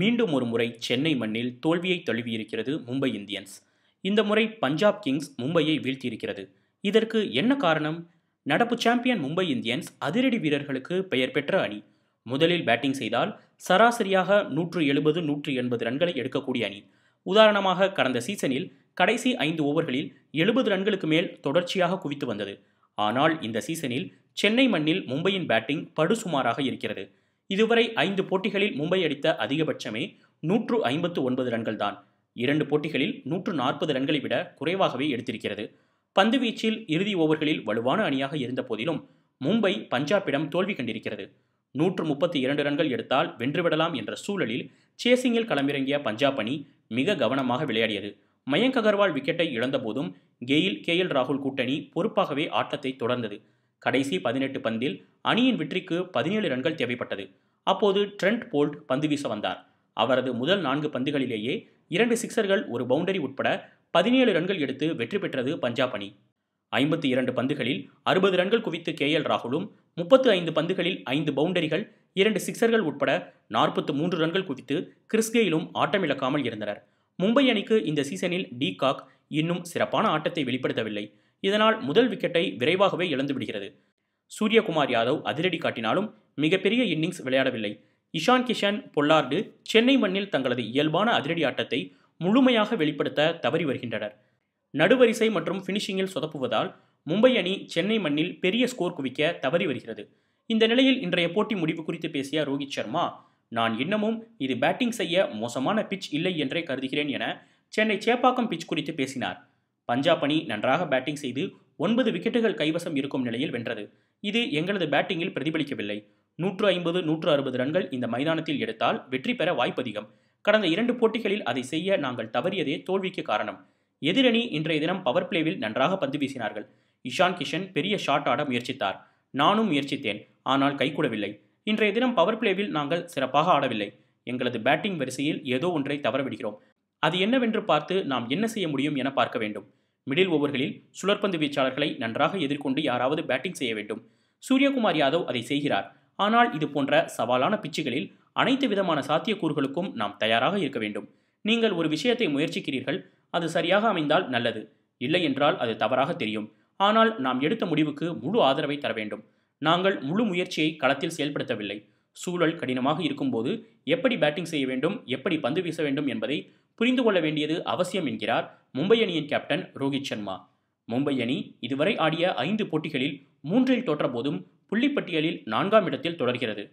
மீண்டும் ஒரு முறை சென்னை மண்ணில் தோல்வியை தழுவியிருக்கிறது மும்பை இந்தியன்ஸ் இந்த முறை பஞ்சாப் கிங்ஸ் மும்பையை வீழ்த்தியிருக்கிறது இதற்கு என்ன காரணம் நடப்பு சாம்பியன் மும்பை இந்தியன்ஸ் அதிரடி வீரர்களுக்கு பெயர் பெற்ற அணி முதலில் பேட்டிங் செய்தால் சராசரியாக நூற்று எழுபது நூற்று எண்பது ரன்களை எடுக்கக்கூடிய அணி உதாரணமாக கடந்த சீசனில் கடைசி ஐந்து ஓவர்களில் எழுபது ரன்களுக்கு மேல் தொடர்ச்சியாக குவித்து வந்தது ஆனால் இந்த சீசனில் சென்னை மண்ணில் மும்பையின் பேட்டிங் படுசுமாராக இருக்கிறது இதுவரை ஐந்து போட்டிகளில் மும்பை அடித்த அதிகபட்சமே நூற்று ஐம்பத்து ஒன்பது ரன்கள் தான் இரண்டு போட்டிகளில் நூற்று நாற்பது ரன்களை விட குறைவாகவே எடுத்திருக்கிறது பந்து வீச்சில் இறுதி ஓவர்களில் வலுவான அணியாக இருந்த போதிலும் மும்பை பஞ்சாபிடம் தோல்வி கண்டிருக்கிறது நூற்று முப்பத்தி இரண்டு ரன்கள் எடுத்தால் வென்றுவிடலாம் என்ற சூழலில் சேசிங்கில் களமிறங்கிய பஞ்சாப் அணி மிக கவனமாக விளையாடியது மயங்க் அகர்வால் விக்கெட்டை இழந்தபோதும் கெயில் கே எல் ராகுல் கூட்டணி பொறுப்பாகவே ஆட்டத்தை தொடர்ந்தது கடைசி பதினெட்டு பந்தில் அணியின் வெற்றிக்கு பதினேழு ரன்கள் தேவைப்பட்டது அப்போது ட்ரெண்ட் போல்ட் பந்து வீச வந்தார் அவரது முதல் நான்கு பந்துகளிலேயே இரண்டு சிக்சர்கள் ஒரு பவுண்டரி உட்பட பதினேழு ரன்கள் எடுத்து வெற்றி பெற்றது பஞ்சாப் அணி ஐம்பத்தி இரண்டு பந்துகளில் அறுபது ரன்கள் குவித்து கே எல் ராகுலும் முப்பத்து ஐந்து பந்துகளில் ஐந்து பவுண்டரிகள் இரண்டு சிக்சர்கள் உட்பட நாற்பத்து மூன்று ரன்கள் குவித்து கிறிஸ்கேயிலும் ஆட்டமிழக்காமல் இருந்தனர் மும்பை அணிக்கு இந்த சீசனில் டி காக் இன்னும் சிறப்பான ஆட்டத்தை வெளிப்படுத்தவில்லை இதனால் முதல் விக்கெட்டை விரைவாகவே இழந்து விடுகிறது சூரியகுமார் யாதவ் அதிரடி காட்டினாலும் மிகப்பெரிய இன்னிங்ஸ் விளையாடவில்லை இஷான் கிஷன் பொல்லார்டு சென்னை மண்ணில் தங்களது இயல்பான அதிரடி ஆட்டத்தை முழுமையாக வெளிப்படுத்த தவறி வருகின்றனர் நடுவரிசை மற்றும் ஃபினிஷிங்கில் சொதப்புவதால் மும்பை அணி சென்னை மண்ணில் பெரிய ஸ்கோர் குவிக்க தவறி வருகிறது இந்த நிலையில் இன்றைய போட்டி முடிவு குறித்து பேசிய ரோஹித் சர்மா நான் இன்னமும் இது பேட்டிங் செய்ய மோசமான பிச் இல்லை என்றே கருதுகிறேன் என சென்னை சேப்பாக்கம் பிச் குறித்து பேசினார் பஞ்சாப் அணி நன்றாக பேட்டிங் செய்து ஒன்பது விக்கெட்டுகள் கைவசம் இருக்கும் நிலையில் வென்றது இது எங்களது பேட்டிங்கில் பிரதிபலிக்கவில்லை நூற்று ஐம்பது நூற்று அறுபது ரன்கள் இந்த மைதானத்தில் எடுத்தால் வெற்றி பெற வாய்ப்பதிகம் கடந்த இரண்டு போட்டிகளில் அதை செய்ய நாங்கள் தவறியதே தோல்விக்கு காரணம் எதிரணி இன்றைய தினம் பவர் பிளேவில் நன்றாக பந்து வீசினார்கள் இஷான் கிஷன் பெரிய ஷாட் ஆட முயற்சித்தார் நானும் முயற்சித்தேன் ஆனால் கைகூடவில்லை இன்றைய தினம் பவர் பிளேவில் நாங்கள் சிறப்பாக ஆடவில்லை எங்களது பேட்டிங் வரிசையில் ஏதோ ஒன்றை தவறவிடுகிறோம் அது என்னவென்று பார்த்து நாம் என்ன செய்ய முடியும் என பார்க்க வேண்டும் மிடில் ஓவர்களில் சுழற்பந்து வீச்சாளர்களை நன்றாக எதிர்கொண்டு யாராவது பேட்டிங் செய்ய வேண்டும் சூரியகுமார் யாதவ் அதை செய்கிறார் ஆனால் இது போன்ற சவாலான பிச்சுகளில் அனைத்து விதமான சாத்தியக்கூறுகளுக்கும் நாம் தயாராக இருக்க வேண்டும் நீங்கள் ஒரு விஷயத்தை முயற்சிக்கிறீர்கள் அது சரியாக அமைந்தால் நல்லது இல்லை என்றால் அது தவறாக தெரியும் ஆனால் நாம் எடுத்த முடிவுக்கு முழு ஆதரவை தர வேண்டும் நாங்கள் முழு முயற்சியை களத்தில் செயல்படுத்தவில்லை சூழல் கடினமாக இருக்கும்போது எப்படி பேட்டிங் செய்ய வேண்டும் எப்படி பந்து வீச வேண்டும் என்பதை புரிந்து கொள்ள வேண்டியது அவசியம் என்கிறார் மும்பை அணியின் கேப்டன் ரோஹித் சர்மா மும்பை அணி இதுவரை ஆடிய ஐந்து போட்டிகளில் மூன்றில் தோற்றபோதும் புள்ளிப்பட்டியலில் நான்காம் இடத்தில் தொடர்கிறது